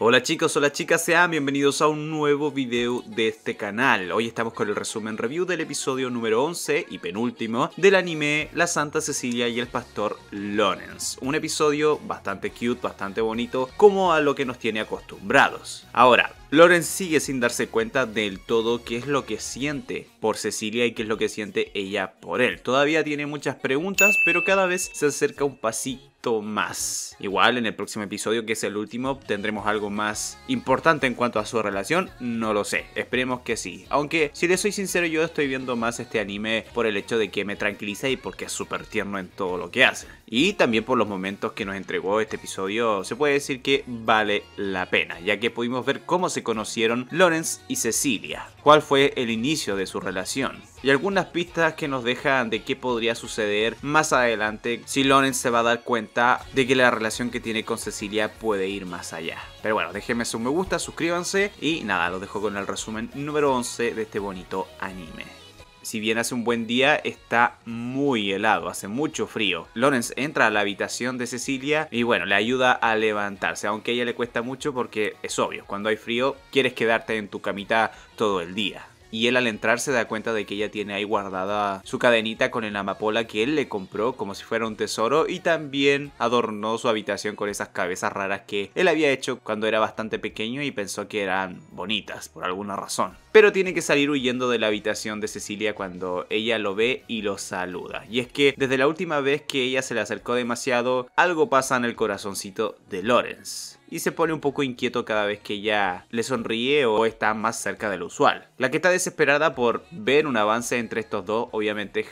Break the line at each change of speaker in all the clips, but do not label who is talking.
Hola chicos, hola chicas, sean bienvenidos a un nuevo video de este canal. Hoy estamos con el resumen review del episodio número 11 y penúltimo del anime La Santa Cecilia y el Pastor Lorenz. Un episodio bastante cute, bastante bonito, como a lo que nos tiene acostumbrados. Ahora, Lauren sigue sin darse cuenta del todo qué es lo que siente por Cecilia y qué es lo que siente ella por él. Todavía tiene muchas preguntas, pero cada vez se acerca un pasito más. Igual en el próximo episodio, que es el último, tendremos algo más importante en cuanto a su relación, no lo sé, esperemos que sí. Aunque si les soy sincero, yo estoy viendo más este anime por el hecho de que me tranquiliza y porque es súper tierno en todo lo que hace y también por los momentos que nos entregó este episodio, se puede decir que vale la pena, ya que pudimos ver cómo se conocieron Lorenz y Cecilia, cuál fue el inicio de su relación y algunas pistas que nos dejan de qué podría suceder más adelante si Lorenz se va a dar cuenta de que la relación que tiene con Cecilia puede ir más allá. Pero bueno, déjenme su me gusta, suscríbanse y nada, los dejo con el resumen número 11 de este bonito anime si bien hace un buen día, está muy helado, hace mucho frío. Lawrence entra a la habitación de Cecilia y bueno, le ayuda a levantarse, aunque a ella le cuesta mucho porque es obvio, cuando hay frío quieres quedarte en tu camita todo el día y él al entrar se da cuenta de que ella tiene ahí guardada su cadenita con el amapola que él le compró como si fuera un tesoro y también adornó su habitación con esas cabezas raras que él había hecho cuando era bastante pequeño y pensó que eran bonitas por alguna razón. Pero tiene que salir huyendo de la habitación de Cecilia cuando ella lo ve y lo saluda. Y es que desde la última vez que ella se le acercó demasiado, algo pasa en el corazoncito de Lawrence y se pone un poco inquieto cada vez que ya le sonríe o está más cerca de lo usual. La que está desesperada por ver un avance entre estos dos obviamente es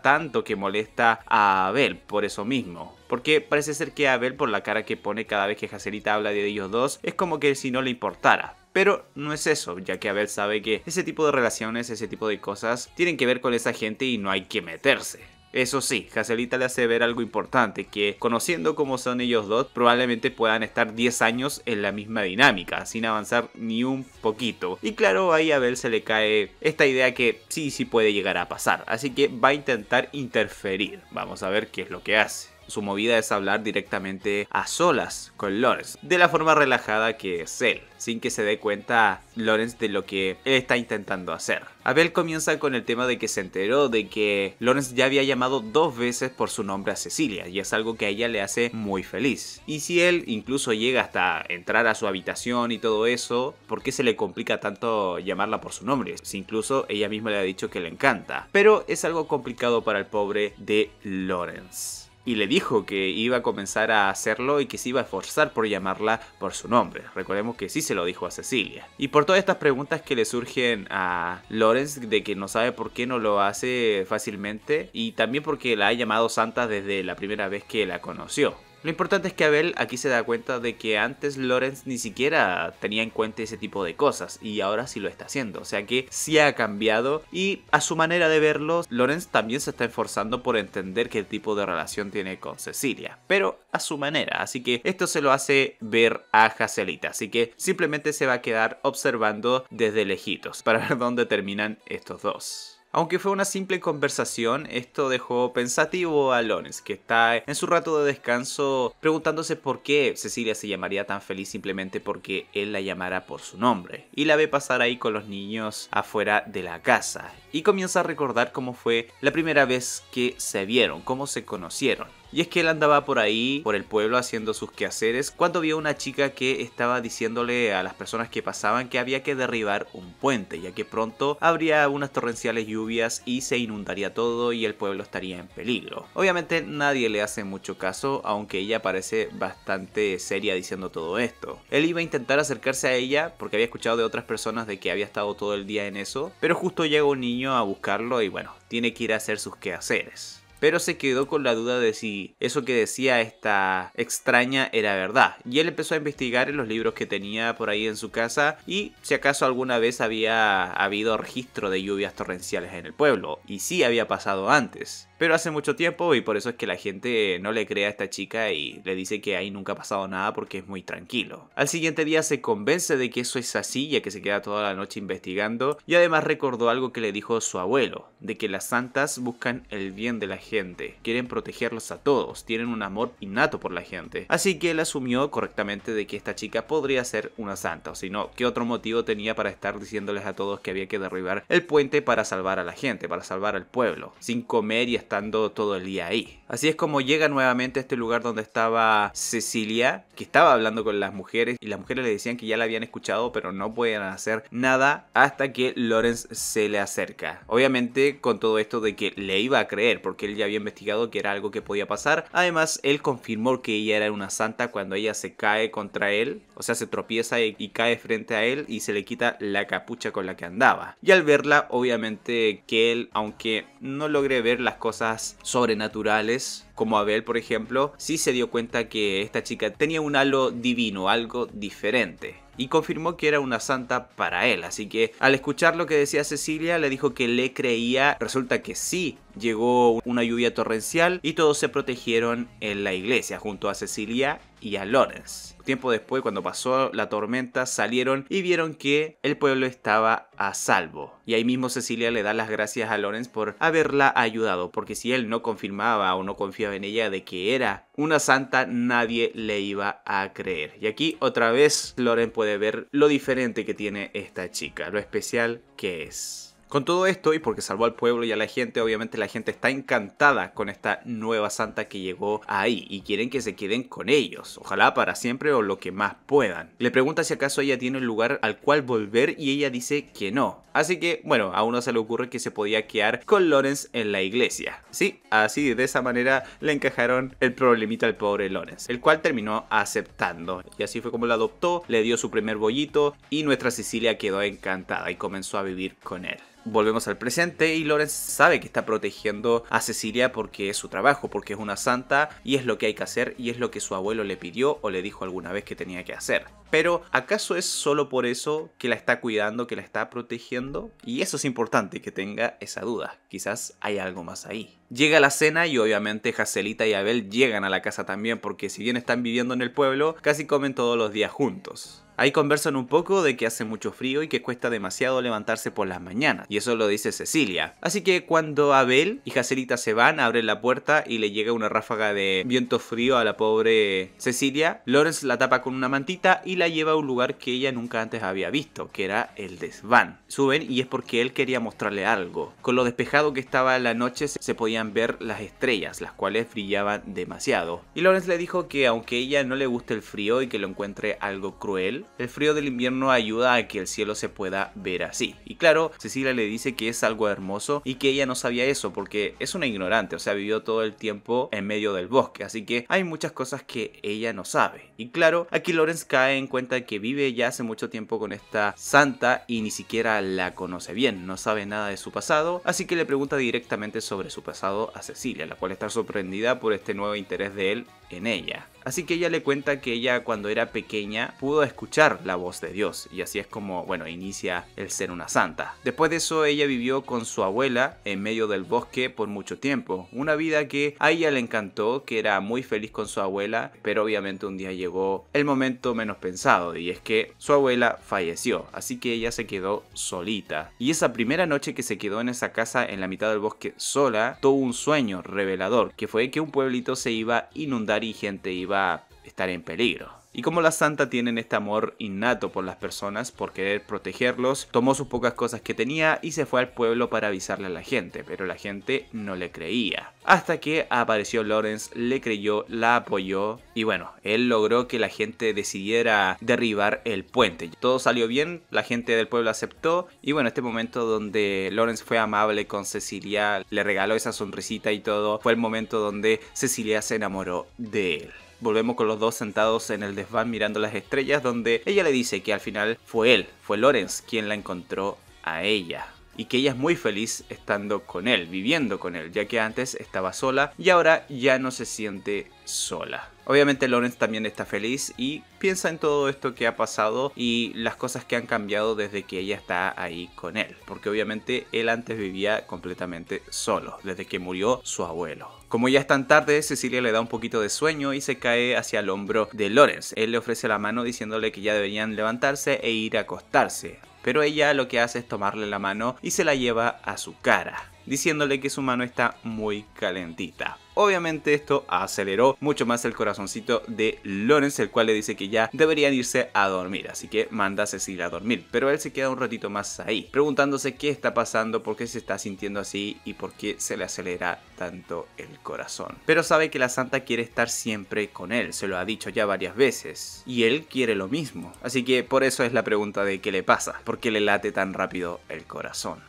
tanto que molesta a Abel por eso mismo. Porque parece ser que Abel por la cara que pone cada vez que Jacelita habla de ellos dos es como que si no le importara. Pero no es eso, ya que Abel sabe que ese tipo de relaciones, ese tipo de cosas tienen que ver con esa gente y no hay que meterse. Eso sí, Hazelita le hace ver algo importante, que conociendo cómo son ellos dos, probablemente puedan estar 10 años en la misma dinámica, sin avanzar ni un poquito. Y claro, ahí a ver, se le cae esta idea que sí, sí puede llegar a pasar, así que va a intentar interferir. Vamos a ver qué es lo que hace. Su movida es hablar directamente a solas con Lawrence, de la forma relajada que es él, sin que se dé cuenta Lawrence de lo que él está intentando hacer. Abel comienza con el tema de que se enteró de que Lawrence ya había llamado dos veces por su nombre a Cecilia y es algo que a ella le hace muy feliz. Y si él incluso llega hasta entrar a su habitación y todo eso, ¿por qué se le complica tanto llamarla por su nombre? Si incluso ella misma le ha dicho que le encanta. Pero es algo complicado para el pobre de Lawrence y le dijo que iba a comenzar a hacerlo y que se iba a esforzar por llamarla por su nombre. Recordemos que sí se lo dijo a Cecilia. Y por todas estas preguntas que le surgen a Lawrence de que no sabe por qué no lo hace fácilmente y también porque la ha llamado Santa desde la primera vez que la conoció. Lo importante es que Abel aquí se da cuenta de que antes Lorenz ni siquiera tenía en cuenta ese tipo de cosas y ahora sí lo está haciendo. O sea que sí ha cambiado y a su manera de verlo, Lorenz también se está esforzando por entender qué tipo de relación tiene con Cecilia, pero a su manera. Así que esto se lo hace ver a Jacelita. Así que simplemente se va a quedar observando desde lejitos para ver dónde terminan estos dos. Aunque fue una simple conversación, esto dejó pensativo a Lones, que está en su rato de descanso preguntándose por qué Cecilia se llamaría tan feliz simplemente porque él la llamara por su nombre. Y la ve pasar ahí con los niños afuera de la casa. Y comienza a recordar cómo fue la primera vez que se vieron, cómo se conocieron. Y es que él andaba por ahí, por el pueblo, haciendo sus quehaceres, cuando vio una chica que estaba diciéndole a las personas que pasaban que había que derribar un puente, ya que pronto habría unas torrenciales lluvias y se inundaría todo y el pueblo estaría en peligro. Obviamente nadie le hace mucho caso, aunque ella parece bastante seria diciendo todo esto. Él iba a intentar acercarse a ella porque había escuchado de otras personas de que había estado todo el día en eso, pero justo llega un niño a buscarlo y bueno, tiene que ir a hacer sus quehaceres pero se quedó con la duda de si eso que decía esta extraña era verdad. Y él empezó a investigar en los libros que tenía por ahí en su casa y si acaso alguna vez había habido registro de lluvias torrenciales en el pueblo. Y si había pasado antes. Pero hace mucho tiempo y por eso es que la gente no le cree a esta chica y le dice que ahí nunca ha pasado nada porque es muy tranquilo. Al siguiente día se convence de que eso es así ya que se queda toda la noche investigando y además recordó algo que le dijo su abuelo, de que las santas buscan el bien de la gente, quieren protegerlos a todos, tienen un amor innato por la gente. Así que él asumió correctamente de que esta chica podría ser una santa, o si no, ¿qué otro motivo tenía para estar diciéndoles a todos que había que derribar el puente para salvar a la gente, para salvar al pueblo, sin comer y estar estando todo el día ahí. Así es como llega nuevamente a este lugar donde estaba Cecilia, que estaba hablando con las mujeres y las mujeres le decían que ya la habían escuchado pero no podían hacer nada hasta que Lawrence se le acerca. Obviamente con todo esto de que le iba a creer porque él ya había investigado que era algo que podía pasar. Además él confirmó que ella era una santa cuando ella se cae contra él, o sea se tropieza y, y cae frente a él y se le quita la capucha con la que andaba. Y al verla obviamente que él aunque no logre ver las cosas sobrenaturales, como Abel, por ejemplo, sí se dio cuenta que esta chica tenía un halo divino, algo diferente y confirmó que era una santa para él. Así que al escuchar lo que decía Cecilia, le dijo que le creía. Resulta que sí, llegó una lluvia torrencial y todos se protegieron en la iglesia junto a Cecilia y a Lorenz, Tiempo después, cuando pasó la tormenta, salieron y vieron que el pueblo estaba a salvo. Y ahí mismo Cecilia le da las gracias a Lorenz por haberla ayudado, porque si él no confirmaba o no confiaba en ella de que era una santa, nadie le iba a creer. Y aquí otra vez Lorenz puede ver lo diferente que tiene esta chica, lo especial que es. Con todo esto, y porque salvó al pueblo y a la gente, obviamente la gente está encantada con esta nueva santa que llegó ahí y quieren que se queden con ellos, ojalá para siempre o lo que más puedan. Le pregunta si acaso ella tiene un lugar al cual volver y ella dice que no. Así que, bueno, a uno se le ocurre que se podía quedar con Lorenz en la iglesia. Sí, así de esa manera le encajaron el problemita al pobre Lorenz, el cual terminó aceptando. Y así fue como lo adoptó, le dio su primer bollito y nuestra Cecilia quedó encantada y comenzó a vivir con él volvemos al presente y Lorenz sabe que está protegiendo a Cecilia porque es su trabajo, porque es una santa y es lo que hay que hacer y es lo que su abuelo le pidió o le dijo alguna vez que tenía que hacer. Pero ¿acaso es solo por eso que la está cuidando, que la está protegiendo? Y eso es importante que tenga esa duda. Quizás hay algo más ahí. Llega la cena y obviamente Jacelita y Abel llegan a la casa también porque si bien están viviendo en el pueblo, casi comen todos los días juntos. Ahí conversan un poco de que hace mucho frío y que cuesta demasiado levantarse por las mañanas, y eso lo dice Cecilia. Así que cuando Abel y Jacerita se van, abren la puerta y le llega una ráfaga de viento frío a la pobre Cecilia, Lawrence la tapa con una mantita y la lleva a un lugar que ella nunca antes había visto, que era el desván. Suben y es porque él quería mostrarle algo. Con lo despejado que estaba la noche se podían ver las estrellas, las cuales brillaban demasiado. Y Lawrence le dijo que aunque ella no le guste el frío y que lo encuentre algo cruel, el frío del invierno ayuda a que el cielo se pueda ver así. Y claro, Cecilia le dice que es algo hermoso y que ella no sabía eso porque es una ignorante, o sea, vivió todo el tiempo en medio del bosque, así que hay muchas cosas que ella no sabe. Y claro, aquí Lorenz cae en cuenta que vive ya hace mucho tiempo con esta santa y ni siquiera la conoce bien, no sabe nada de su pasado, así que le pregunta directamente sobre su pasado a Cecilia, la cual está sorprendida por este nuevo interés de él en ella. Así que ella le cuenta que ella cuando era pequeña pudo escuchar la voz de Dios y así es como, bueno, inicia el ser una santa. Después de eso ella vivió con su abuela en medio del bosque por mucho tiempo, una vida que a ella le encantó, que era muy feliz con su abuela, pero obviamente un día llegó el momento menos pensado y es que su abuela falleció, así que ella se quedó solita. Y esa primera noche que se quedó en esa casa en la mitad del bosque sola, tuvo un sueño revelador, que fue que un pueblito se iba a inundar y gente iba iba a estar en peligro. Y como la Santa tienen este amor innato por las personas, por querer protegerlos, tomó sus pocas cosas que tenía y se fue al pueblo para avisarle a la gente, pero la gente no le creía. Hasta que apareció Lawrence, le creyó, la apoyó y bueno, él logró que la gente decidiera derribar el puente. Todo salió bien, la gente del pueblo aceptó y bueno, este momento donde Lawrence fue amable con Cecilia, le regaló esa sonrisita y todo, fue el momento donde Cecilia se enamoró de él volvemos con los dos sentados en el desván mirando las estrellas, donde ella le dice que al final fue él, fue Lorenz quien la encontró a ella y que ella es muy feliz estando con él, viviendo con él, ya que antes estaba sola y ahora ya no se siente sola. Obviamente Lorenz también está feliz y piensa en todo esto que ha pasado y las cosas que han cambiado desde que ella está ahí con él. Porque obviamente él antes vivía completamente solo, desde que murió su abuelo. Como ya es tan tarde, Cecilia le da un poquito de sueño y se cae hacia el hombro de Lorenz. Él le ofrece la mano diciéndole que ya deberían levantarse e ir a acostarse. Pero ella lo que hace es tomarle la mano y se la lleva a su cara, diciéndole que su mano está muy calentita. Obviamente esto aceleró mucho más el corazoncito de Lorenz, el cual le dice que ya deberían irse a dormir, así que manda a Cecilia a dormir, pero él se queda un ratito más ahí, preguntándose qué está pasando, por qué se está sintiendo así y por qué se le acelera tanto el corazón. Pero sabe que la santa quiere estar siempre con él, se lo ha dicho ya varias veces, y él quiere lo mismo, así que por eso es la pregunta de qué le pasa, por qué le late tan rápido el corazón.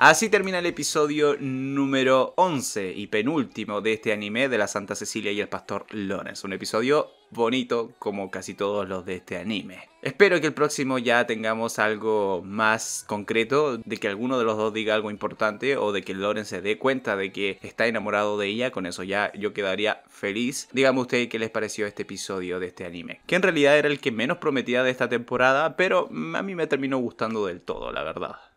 Así termina el episodio número 11 y penúltimo de este anime de la Santa Cecilia y el Pastor Lorenz. Un episodio bonito como casi todos los de este anime. Espero que el próximo ya tengamos algo más concreto, de que alguno de los dos diga algo importante o de que Loren se dé cuenta de que está enamorado de ella, con eso ya yo quedaría feliz. Díganme ustedes qué les pareció este episodio de este anime, que en realidad era el que menos prometía de esta temporada, pero a mí me terminó gustando del todo, la verdad.